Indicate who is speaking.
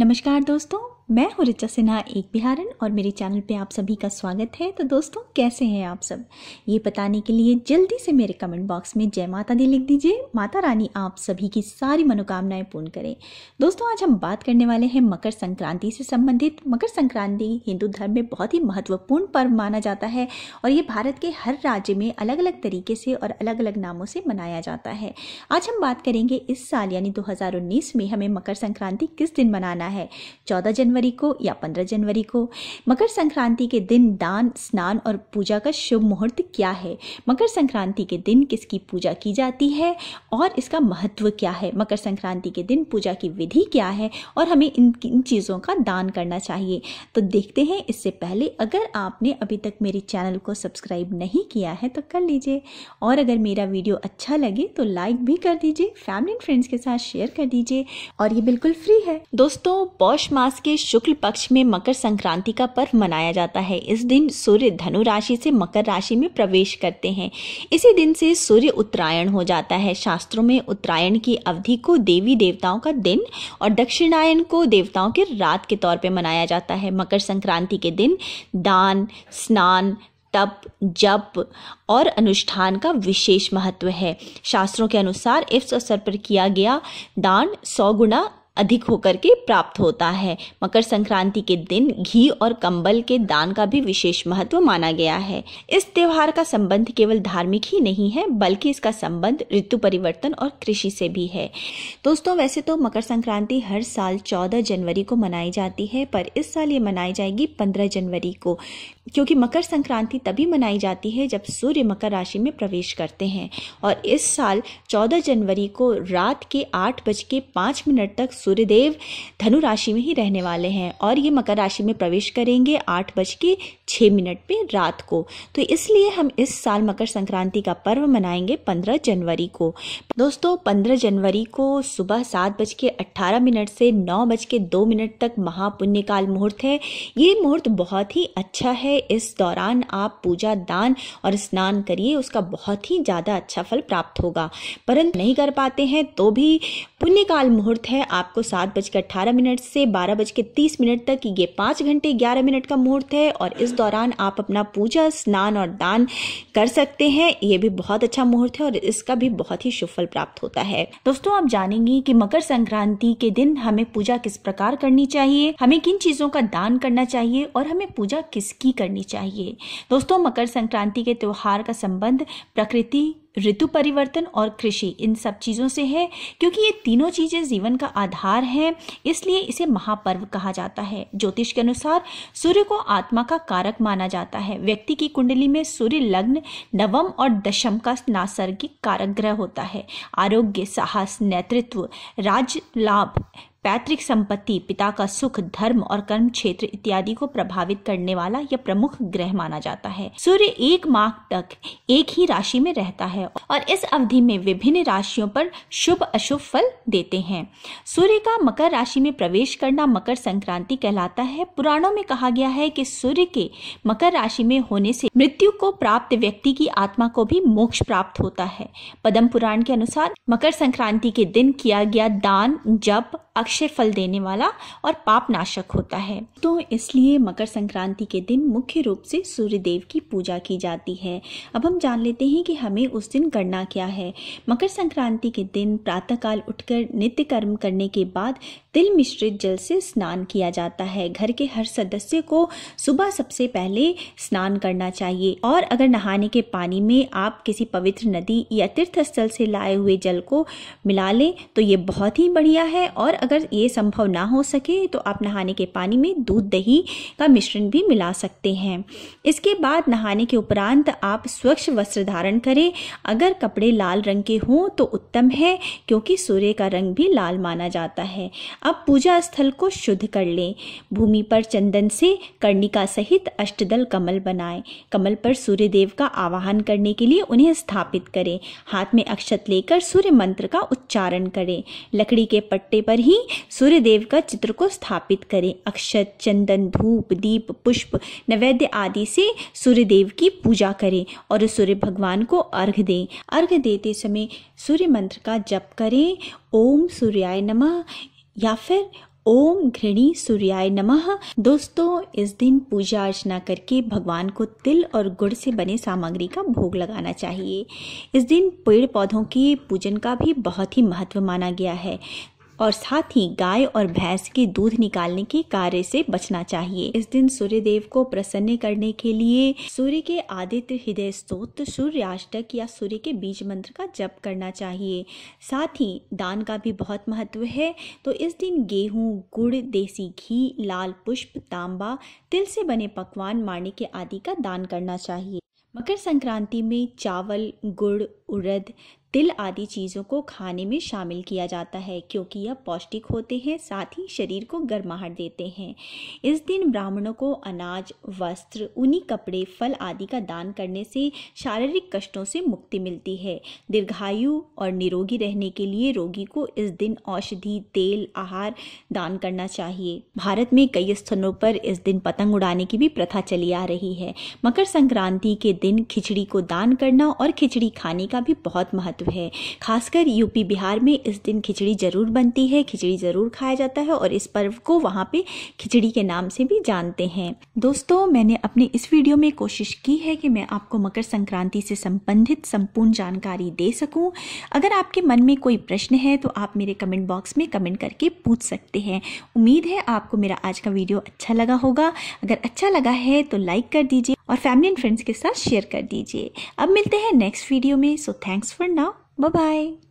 Speaker 1: नमस्कार दोस्तों मैं हूँ रिचा सिन्हा एक बिहारन और मेरे चैनल पे आप सभी का स्वागत है तो दोस्तों कैसे हैं आप सब ये बताने के लिए जल्दी से मेरे कमेंट बॉक्स में जय माता दी लिख दीजिए माता रानी आप सभी की सारी मनोकामनाएं पूर्ण करें दोस्तों आज हम बात करने वाले हैं मकर संक्रांति से संबंधित मकर संक्रांति हिंदू धर्म में बहुत ही महत्वपूर्ण पर्व माना जाता है और ये भारत के हर राज्य में अलग अलग तरीके से और अलग अलग नामों से मनाया जाता है आज हम बात करेंगे इस साल यानी दो में हमें मकर संक्रांति किस दिन मनाना है चौदह जनवरी जनवरी को या पंद्रह जनवरी को मकर संक्रांति के दिन दान स्नान और पूजा का शुभ मुहूर्त क्या है मकर संक्रांति के दिन किसकी पूजा की जाती है और इसका महत्व क्या है मकर संक्रांति के दिन पूजा की विधि क्या है और हमें इन किन चीज़ों का दान करना चाहिए तो देखते हैं इससे पहले अगर आपने अभी तक मेरे चैनल को सब्सक्राइब नहीं किया है तो कर लीजिए और अगर मेरा वीडियो अच्छा लगे तो लाइक भी कर दीजिए फैमिली एंड फ्रेंड्स के साथ शेयर कर दीजिए और ये बिल्कुल फ्री है दोस्तों पौष मास के शुक्ल पक्ष में मकर संक्रांति का पर्व मनाया जाता है इस दिन सूर्य धनु राशि से मकर राशि में प्रवेश करते हैं इसी दिन से सूर्य उत्तरायण हो जाता है शास्त्रों में उत्तरायण की अवधि को देवी देवताओं का दिन और दक्षिणायन को देवताओं के रात के तौर पर मनाया जाता है मकर संक्रांति के दिन दान स्नान तप जप और अनुष्ठान का विशेष महत्व है शास्त्रों के अनुसार इस अवसर पर किया गया दान सौ गुना अधिक होकर के प्राप्त होता है मकर संक्रांति के दिन घी और कंबल के दान का भी विशेष महत्व माना गया है इस त्योहार का संबंध केवल धार्मिक ही नहीं है बल्कि इसका संबंध ऋतु परिवर्तन और कृषि से भी है दोस्तों वैसे तो मकर संक्रांति हर साल चौदह जनवरी को मनाई जाती है पर इस साल ये मनाई जाएगी पंद्रह जनवरी को क्योंकि मकर संक्रांति तभी मनाई जाती है जब सूर्य मकर राशि में प्रवेश करते हैं और इस साल 14 जनवरी को रात के आठ बज के पाँच मिनट तक सूर्यदेव धनु राशि में ही रहने वाले हैं और ये मकर राशि में प्रवेश करेंगे आठ बज के छः मिनट पे रात को तो इसलिए हम इस साल मकर संक्रांति का पर्व मनाएंगे पंद्रह जनवरी को दोस्तों पंद्रह जनवरी को सुबह सात बज के अट्ठारह मिनट से नौ बज के दो मिनट तक महापुण्यकाल मुहूर्त है ये मुहूर्त बहुत ही अच्छा है इस दौरान आप पूजा दान और स्नान करिए उसका बहुत ही ज़्यादा अच्छा फल प्राप्त होगा परंतु नहीं कर पाते हैं तो भी पुण्यकाल मुहूर्त है आपको सात बजकर अठारह मिनट से बारह बज के तीस मिनट तक ये पांच घंटे ग्यारह मिनट का मुहूर्त है और इस दौरान आप अपना पूजा स्नान और दान कर सकते हैं ये भी बहुत अच्छा मुहूर्त है और इसका भी बहुत ही शुभ फल प्राप्त होता है दोस्तों आप जानेंगे कि मकर संक्रांति के दिन हमें पूजा किस प्रकार करनी चाहिए हमें किन चीजों का दान करना चाहिए और हमें पूजा किसकी करनी करनी चाहिए दोस्तों मकर संक्रांति के त्यौहार का संबंध प्रकृति ऋतु परिवर्तन और कृषि इन सब चीज़ों से है क्योंकि ये तीनों चीज़ें जीवन का आधार हैं इसलिए इसे महापर्व कहा जाता है ज्योतिष के अनुसार सूर्य को आत्मा का कारक माना जाता है व्यक्ति की कुंडली में सूर्य लग्न नवम और दशम का नासर्गिक कारक ग्रह होता है आरोग्य साहस नेतृत्व राज लाभ पैतृक संपत्ति पिता का सुख धर्म और कर्म क्षेत्र इत्यादि को प्रभावित करने वाला यह प्रमुख ग्रह माना जाता है सूर्य एक माह तक एक ही राशि में रहता है और इस अवधि में विभिन्न राशियों पर शुभ अशुभ फल देते हैं सूर्य का मकर राशि में प्रवेश करना मकर संक्रांति कहलाता है पुराणों में कहा गया है कि सूर्य के मकर राशि में होने से मृत्यु को प्राप्त व्यक्ति की आत्मा को भी मोक्ष प्राप्त होता है पदम पुराण के अनुसार मकर संक्रांति के दिन किया गया दान जप अक्षय फल देने वाला और पाप नाशक होता है तो इसलिए मकर संक्रांति के दिन मुख्य रूप से सूर्य देव की पूजा की जाती है अब हम जान लेते हैं कि हमें उस दिन दिन करना क्या है मकर संक्रांति के दिन प्रातःकाल उठकर नित्य कर्म करने के बाद तिल मिश्रित जल से स्नान किया जाता है घर के हर सदस्य को सुबह सबसे पहले स्नान करना चाहिए और अगर नहाने के पानी में आप किसी पवित्र नदी या तीर्थ स्थल से लाए हुए जल को मिला लें तो ये बहुत ही बढ़िया है और अगर ये संभव ना हो सके तो आप नहाने के पानी में दूध दही का मिश्रण भी मिला सकते हैं इसके बाद नहाने के उपरांत आप स्वच्छ वस्त्र धारण करें अगर कपड़े लाल रंग के हों तो उत्तम है क्योंकि सूर्य का रंग भी लाल माना जाता है अब पूजा स्थल को शुद्ध कर लें भूमि पर चंदन से कर्णिका सहित अष्टदल कमल बनाएं कमल पर सूर्य देव का आवाहन करने के लिए उन्हें स्थापित करें हाथ में अक्षत लेकर सूर्य मंत्र का उच्चारण करें लकड़ी के पट्टे पर ही सूर्य देव का चित्र को स्थापित करें अक्षत चंदन धूप दीप पुष्प नैवेद्य आदि से सूर्य देव की पूजा करें और सूर्य भगवान को अर्घ दें अर्घ देते समय सूर्य मंत्र का जप करें ओम सूर्याय नमः या फिर ओम घृणी सूर्याय नमः दोस्तों इस दिन पूजा अर्चना करके भगवान को तिल और गुड़ से बने सामग्री का भोग लगाना चाहिए इस दिन पेड़ पौधों के पूजन का भी बहुत ही महत्व माना गया है और साथ ही गाय और भैंस के दूध निकालने के कार्य से बचना चाहिए इस दिन सूर्य देव को प्रसन्न करने के लिए सूर्य के आदित्य हृदय स्त्रोत सूर्याष्टक या सूर्य के बीज मंत्र का जप करना चाहिए साथ ही दान का भी बहुत महत्व है तो इस दिन गेहूं गुड़ देसी घी लाल पुष्प तांबा तिल से बने पकवान के आदि का दान करना चाहिए मकर संक्रांति में चावल गुड़ उड़द तिल आदि चीज़ों को खाने में शामिल किया जाता है क्योंकि यह पौष्टिक होते हैं साथ ही शरीर को गर्माहट देते हैं इस दिन ब्राह्मणों को अनाज वस्त्र ऊनी कपड़े फल आदि का दान करने से शारीरिक कष्टों से मुक्ति मिलती है दीर्घायु और निरोगी रहने के लिए रोगी को इस दिन औषधि तेल आहार दान करना चाहिए भारत में कई स्थानों पर इस दिन पतंग उड़ाने की भी प्रथा चली आ रही है मकर संक्रांति के दिन खिचड़ी को दान करना और खिचड़ी खाने का भी बहुत महत्व महत्व है खासकर यूपी बिहार में इस दिन खिचड़ी ज़रूर बनती है खिचड़ी ज़रूर खाया जाता है और इस पर्व को वहाँ पे खिचड़ी के नाम से भी जानते हैं दोस्तों मैंने अपने इस वीडियो में कोशिश की है कि मैं आपको मकर संक्रांति से संबंधित संपूर्ण जानकारी दे सकूँ अगर आपके मन में कोई प्रश्न है तो आप मेरे कमेंट बॉक्स में कमेंट करके पूछ सकते हैं उम्मीद है आपको मेरा आज का वीडियो अच्छा लगा होगा अगर अच्छा लगा है तो लाइक कर दीजिए और फैमिली एंड फ्रेंड्स के साथ शेयर कर दीजिए अब मिलते हैं नेक्स्ट वीडियो में so thanks for now bye bye